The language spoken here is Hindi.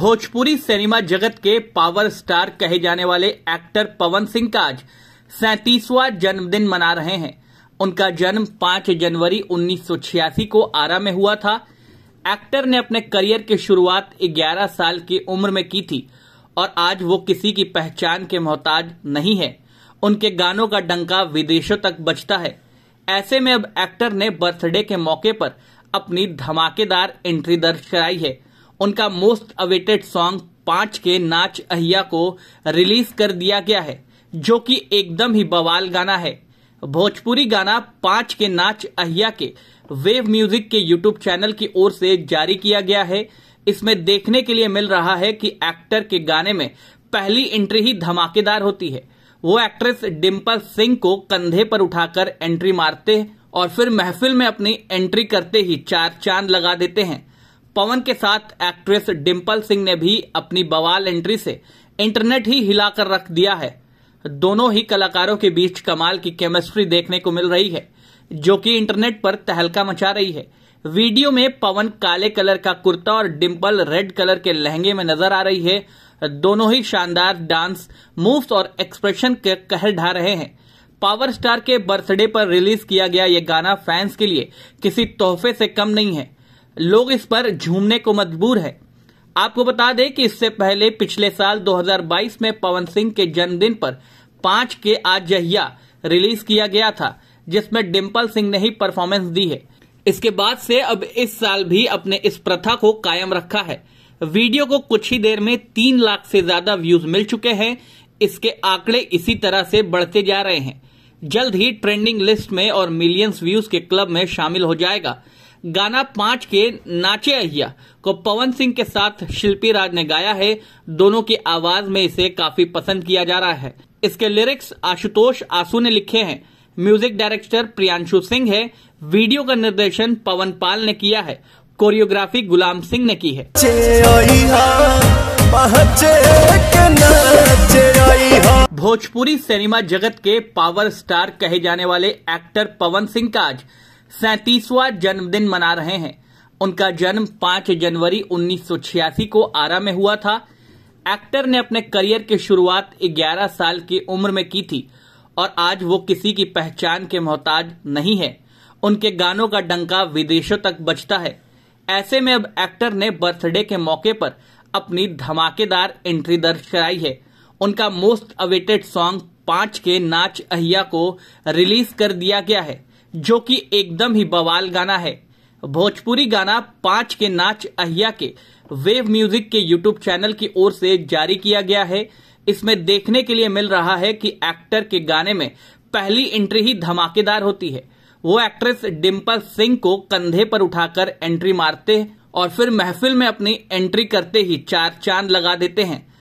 भोजपुरी सिनेमा जगत के पावर स्टार कहे जाने वाले एक्टर पवन सिंह का आज सैतीसवा जन्मदिन मना रहे हैं उनका जन्म 5 जनवरी 1986 को आरा में हुआ था एक्टर ने अपने करियर की शुरुआत 11 साल की उम्र में की थी और आज वो किसी की पहचान के मोहताज नहीं है उनके गानों का डंका विदेशों तक बचता है ऐसे में अब एक्टर ने बर्थडे के मौके पर अपनी धमाकेदार एंट्री दर्ज कराई है उनका मोस्ट अवेटेड सॉन्ग पांच के नाच अहिया को रिलीज कर दिया गया है जो कि एकदम ही बवाल गाना है भोजपुरी गाना पांच के नाच अहिया के वेव म्यूजिक के यूट्यूब चैनल की ओर से जारी किया गया है इसमें देखने के लिए मिल रहा है कि एक्टर के गाने में पहली एंट्री ही धमाकेदार होती है वो एक्ट्रेस डिम्पल सिंह को कंधे पर उठाकर एंट्री मारते और फिर महफिल में अपनी एंट्री करते ही चार चांद लगा देते हैं पवन के साथ एक्ट्रेस डिम्पल सिंह ने भी अपनी बवाल एंट्री से इंटरनेट ही हिलाकर रख दिया है दोनों ही कलाकारों के बीच कमाल की केमिस्ट्री देखने को मिल रही है जो कि इंटरनेट पर तहलका मचा रही है वीडियो में पवन काले कलर का कुर्ता और डिम्पल रेड कलर के लहंगे में नजर आ रही है दोनों ही शानदार डांस मूव्स और एक्सप्रेशन के कहर ढा रहे हैं पावर स्टार के बर्थडे पर रिलीज किया गया ये गाना फैंस के लिए किसी तोहफे से कम नहीं है लोग इस पर झूमने को मजबूर है आपको बता दें कि इससे पहले पिछले साल 2022 में पवन सिंह के जन्मदिन पर पांच के आज रिलीज किया गया था जिसमें डिम्पल सिंह ने ही परफॉर्मेंस दी है इसके बाद से अब इस साल भी अपने इस प्रथा को कायम रखा है वीडियो को कुछ ही देर में तीन लाख से ज्यादा व्यूज मिल चुके हैं इसके आंकड़े इसी तरह से बढ़ते जा रहे हैं जल्द ही ट्रेंडिंग लिस्ट में और मिलियंस व्यूज के क्लब में शामिल हो जाएगा गाना पांच के नाचे अहिया को पवन सिंह के साथ शिल्पी राज ने गाया है दोनों की आवाज में इसे काफी पसंद किया जा रहा है इसके लिरिक्स आशुतोष आसू ने लिखे हैं म्यूजिक डायरेक्टर प्रियांशु सिंह है वीडियो का निर्देशन पवन पाल ने किया है कोरियोग्राफी गुलाम सिंह ने की है भोजपुरी सिनेमा जगत के पावर स्टार कहे जाने वाले एक्टर पवन सिंह का आज सैतीसवा जन्मदिन मना रहे हैं उनका जन्म 5 जनवरी 1986 को आरा में हुआ था एक्टर ने अपने करियर की शुरुआत 11 साल की उम्र में की थी और आज वो किसी की पहचान के मोहताज नहीं है उनके गानों का डंका विदेशों तक बचता है ऐसे में अब एक्टर ने बर्थडे के मौके पर अपनी धमाकेदार एंट्री दर्ज कराई है उनका मोस्ट अवेटेड सॉन्ग पांच के नाच अहिया को रिलीज कर दिया गया है जो कि एकदम ही बवाल गाना है भोजपुरी गाना पांच के नाच अहिया के वेव म्यूजिक के यूट्यूब चैनल की ओर से जारी किया गया है इसमें देखने के लिए मिल रहा है कि एक्टर के गाने में पहली एंट्री ही धमाकेदार होती है वो एक्ट्रेस डिम्पल सिंह को कंधे पर उठाकर एंट्री मारते और फिर महफिल में अपनी एंट्री करते ही चार चांद लगा देते हैं